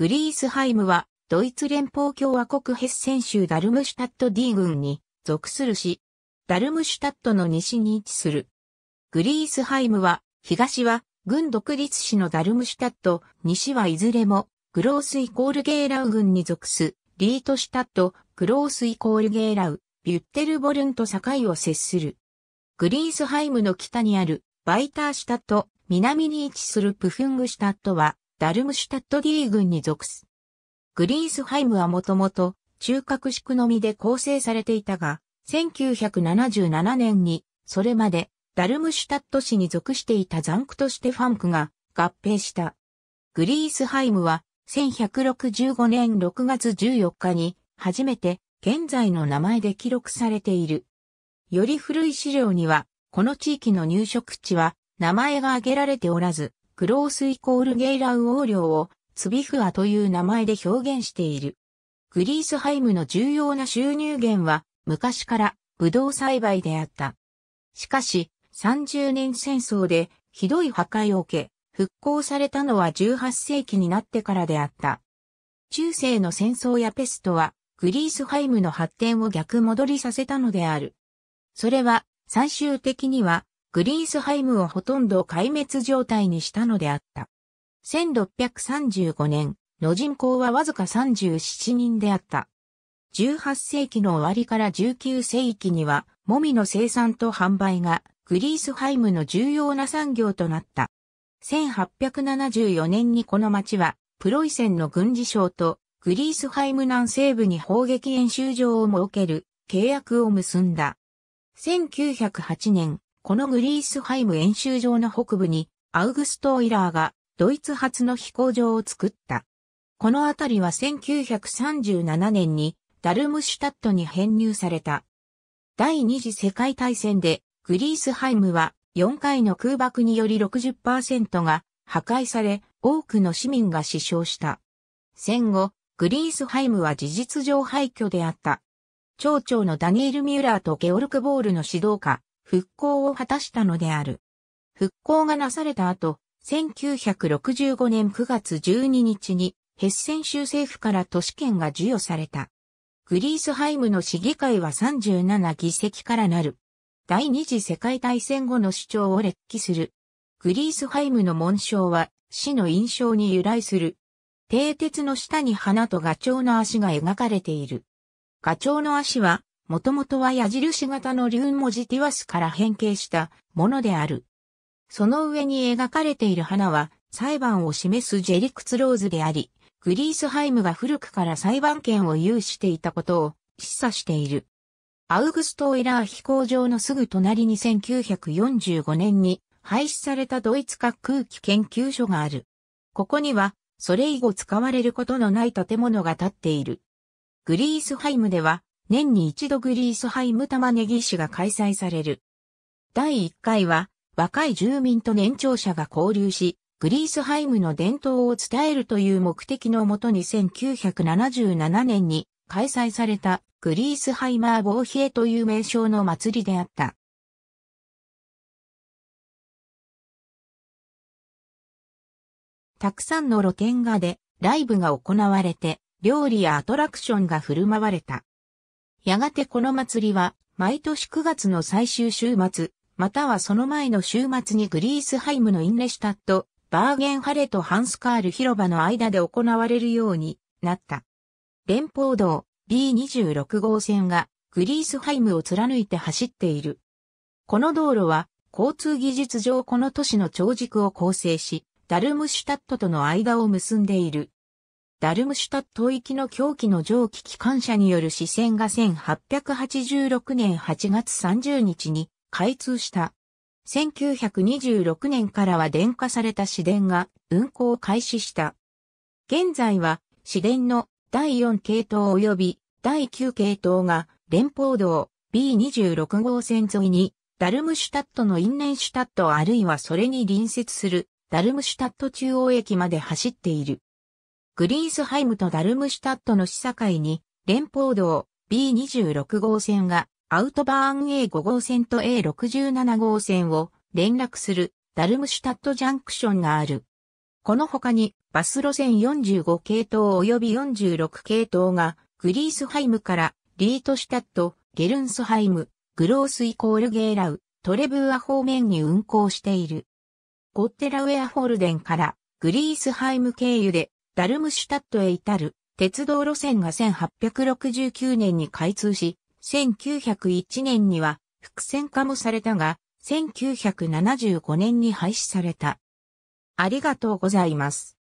グリースハイムは、ドイツ連邦共和国ヘッセン州ダルムシュタット D 軍に属する市。ダルムシュタットの西に位置する。グリースハイムは、東は、軍独立市のダルムシュタット、西はいずれも、グロースイコールゲーラウ軍に属す、リートシュタット、グロースイコールゲーラウ、ビュッテルボルンと境を接する。グリースハイムの北にある、バイターシュタット、南に位置するプフングシュタットは、ダルムシュタット D 群に属す。グリースハイムはもともと中核宿のみで構成されていたが、1977年にそれまでダルムシュタット市に属していたザンクとしてファンクが合併した。グリースハイムは1165年6月14日に初めて現在の名前で記録されている。より古い資料には、この地域の入植地は名前が挙げられておらず、クロースイコールゲイラウ王領をツビフアという名前で表現している。グリースハイムの重要な収入源は昔からブドウ栽培であった。しかし、30年戦争でひどい破壊を受け、復興されたのは18世紀になってからであった。中世の戦争やペストは、グリースハイムの発展を逆戻りさせたのである。それは、最終的には、グリースハイムをほとんど壊滅状態にしたのであった。1635年の人口はわずか37人であった。18世紀の終わりから19世紀には、もみの生産と販売がグリースハイムの重要な産業となった。1874年にこの町は、プロイセンの軍事省とグリースハイム南西部に砲撃演習場を設ける契約を結んだ。1908年、このグリースハイム演習場の北部に、アウグスト・オイラーが、ドイツ初の飛行場を作った。この辺りは1937年に、ダルムシュタットに編入された。第二次世界大戦で、グリースハイムは、4回の空爆により60%が破壊され、多くの市民が死傷した。戦後、グリースハイムは事実上廃墟であった。町長のダニエル・ミューラーとゲオルク・ボールの指導下、復興を果たしたのである。復興がなされた後、1965年9月12日にヘッセン州政府から都市圏が授与された。グリースハイムの市議会は37議席からなる。第二次世界大戦後の主張を列記する。グリースハイムの紋章は市の印象に由来する。蹄鉄の下に花とガチョウの足が描かれている。ガチョウの足はもともとは矢印型のリューンモジティワスから変形したものである。その上に描かれている花は裁判を示すジェリクツローズであり、グリースハイムが古くから裁判権を有していたことを示唆している。アウグスト・エイラー飛行場のすぐ隣に1945年に廃止されたドイツ核空気研究所がある。ここには、それ以後使われることのない建物が建っている。グリースハイムでは、年に一度グリースハイム玉ねぎ市が開催される。第1回は、若い住民と年長者が交流し、グリースハイムの伝統を伝えるという目的のもとに1977年に開催されたグリースハイマー防兵という名称の祭りであった。たくさんの露天画でライブが行われて、料理やアトラクションが振る舞われた。やがてこの祭りは、毎年9月の最終週末、またはその前の週末にグリースハイムのインレシュタット、バーゲンハレとハンスカール広場の間で行われるようになった。連邦道 B26 号線がグリースハイムを貫いて走っている。この道路は交通技術上この都市の長軸を構成し、ダルムシュタットとの間を結んでいる。ダルムシュタット行きの狂気の蒸気機関車による視線が1886年8月30日に開通した。1926年からは電化された市電が運行を開始した。現在は市電の第4系統及び第9系統が連邦道 B26 号線沿いにダルムシュタットの因縁シュタットあるいはそれに隣接するダルムシュタット中央駅まで走っている。グリースハイムとダルムシュタットの市境に、連邦道 B26 号線がアウトバーン A5 号線と A67 号線を連絡するダルムシュタットジャンクションがある。この他にバス路線45系統及び46系統がグリースハイムからリートシュタット、ゲルンスハイム、グロースイコールゲーラウ、トレブーア方面に運行している。ゴッテラウェアホルデンからグリースハイム経由でダルムシュタットへ至る鉄道路線が1869年に開通し、1901年には複線化もされたが、1975年に廃止された。ありがとうございます。